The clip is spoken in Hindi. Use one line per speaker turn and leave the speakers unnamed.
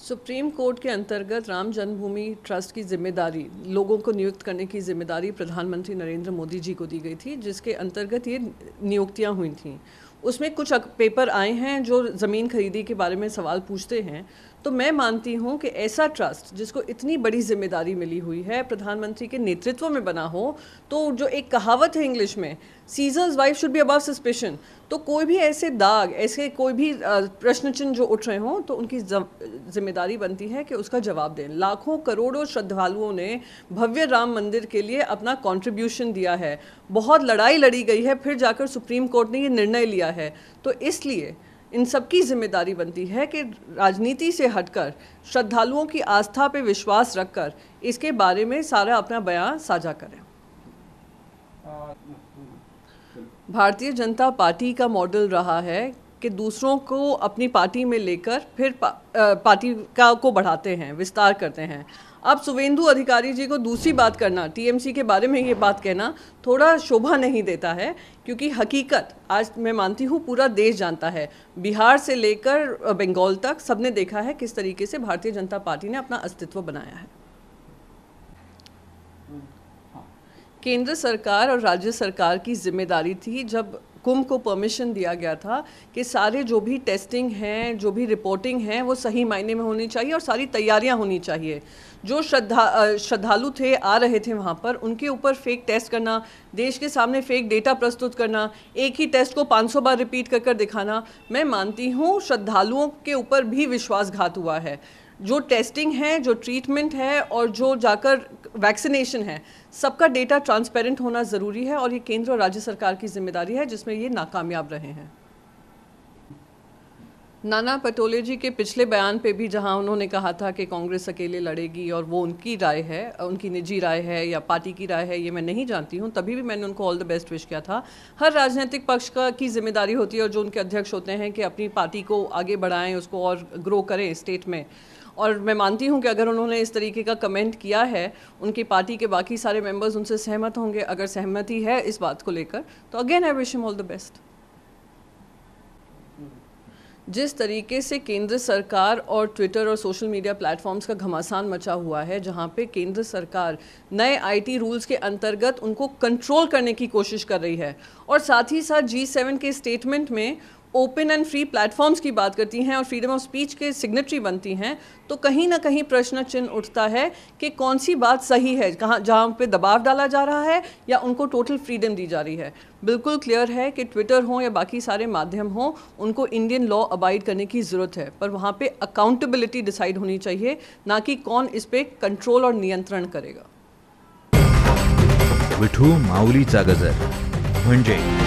सुप्रीम कोर्ट के अंतर्गत राम जन्मभूमि ट्रस्ट की जिम्मेदारी लोगों को नियुक्त करने की जिम्मेदारी प्रधानमंत्री नरेंद्र मोदी जी को दी गई थी जिसके अंतर्गत ये नियुक्तियां हुई थी उसमें कुछ पेपर आए हैं जो ज़मीन खरीदी के बारे में सवाल पूछते हैं तो मैं मानती हूँ कि ऐसा ट्रस्ट जिसको इतनी बड़ी जिम्मेदारी मिली हुई है प्रधानमंत्री के नेतृत्व में बना हो तो जो एक कहावत है इंग्लिश में Caesar's wife should be above suspicion तो कोई भी ऐसे दाग ऐसे कोई भी प्रश्न चिन्ह जो उठ रहे हों तो उनकी जिम्मेदारी बनती है कि उसका जवाब दें लाखों करोड़ों श्रद्धालुओं ने भव्य राम मंदिर के लिए अपना कॉन्ट्रीब्यूशन दिया है बहुत लड़ाई लड़ी गई है फिर जाकर सुप्रीम कोर्ट ने ये निर्णय लिया है तो इसलिए इन सबकी जिम्मेदारी बनती है कि राजनीति से हटकर श्रद्धालुओं की आस्था पे विश्वास रखकर इसके बारे में सारा अपना बयान साझा करें भारतीय जनता पार्टी का मॉडल रहा है कि दूसरों को अपनी पार्टी में लेकर फिर पा, आ, पार्टी का को बढ़ाते हैं विस्तार करते हैं अब सुवेंदु अधिकारी जी को दूसरी बात करना टीएमसी के बारे में ये बात कहना थोड़ा शोभा नहीं देता है क्योंकि हकीकत आज मैं मानती हूँ पूरा देश जानता है बिहार से लेकर बंगाल तक सबने देखा है किस तरीके से भारतीय जनता पार्टी ने अपना अस्तित्व बनाया है हाँ। केंद्र सरकार और राज्य सरकार की जिम्मेदारी थी जब कुंभ को परमिशन दिया गया था कि सारे जो भी टेस्टिंग हैं जो भी रिपोर्टिंग है वो सही मायने में होनी चाहिए और सारी तैयारियां होनी चाहिए जो श्रद्धा श्रद्धालु थे आ रहे थे वहाँ पर उनके ऊपर फेक टेस्ट करना देश के सामने फेक डेटा प्रस्तुत करना एक ही टेस्ट को 500 बार रिपीट कर कर दिखाना मैं मानती हूँ श्रद्धालुओं के ऊपर भी विश्वासघात हुआ है जो टेस्टिंग है जो ट्रीटमेंट है और जो जाकर वैक्सीनेशन है सबका डेटा ट्रांसपेरेंट होना ज़रूरी है और ये केंद्र और राज्य सरकार की जिम्मेदारी है जिसमें ये नाकामयाब रहे हैं नाना पटोले जी के पिछले बयान पे भी जहां उन्होंने कहा था कि कांग्रेस अकेले लड़ेगी और वो उनकी राय है उनकी निजी राय है या पार्टी की राय है ये मैं नहीं जानती हूं तभी भी मैंने उनको ऑल द बेस्ट विश किया था हर राजनीतिक पक्ष का की जिम्मेदारी होती है और जो उनके अध्यक्ष होते हैं कि अपनी पार्टी को आगे बढ़ाएं उसको और ग्रो करें स्टेट में और मैं मानती हूँ कि अगर उन्होंने इस तरीके का कमेंट किया है उनकी पार्टी के बाकी सारे मेंबर्स उनसे सहमत होंगे अगर सहमति है इस बात को लेकर तो again I wish all the best जिस तरीके से केंद्र सरकार और ट्विटर और सोशल मीडिया प्लेटफॉर्म्स का घमासान मचा हुआ है जहां पे केंद्र सरकार नए आईटी रूल्स के अंतर्गत उनको कंट्रोल करने की कोशिश कर रही है और साथ ही साथ जी सेवन के स्टेटमेंट में ओपन एंड फ्री प्लेटफॉर्म्स की बात करती हैं और फ्रीडम ऑफ स्पीच के सिग्नेटरी बनती हैं तो कहीं ना कहीं प्रश्न चिन्ह उठता है कि कौन सी बात सही है कहाँ जहाँ पे दबाव डाला जा रहा है या उनको टोटल फ्रीडम दी जा रही है बिल्कुल क्लियर है कि ट्विटर हो या बाकी सारे माध्यम हों उनको इंडियन लॉ अबाइड करने की ज़रूरत है पर वहाँ पे अकाउंटेबिलिटी डिसाइड होनी चाहिए ना कि कौन इस पर कंट्रोल और नियंत्रण करेगा विठू माउली गजर म्हणजे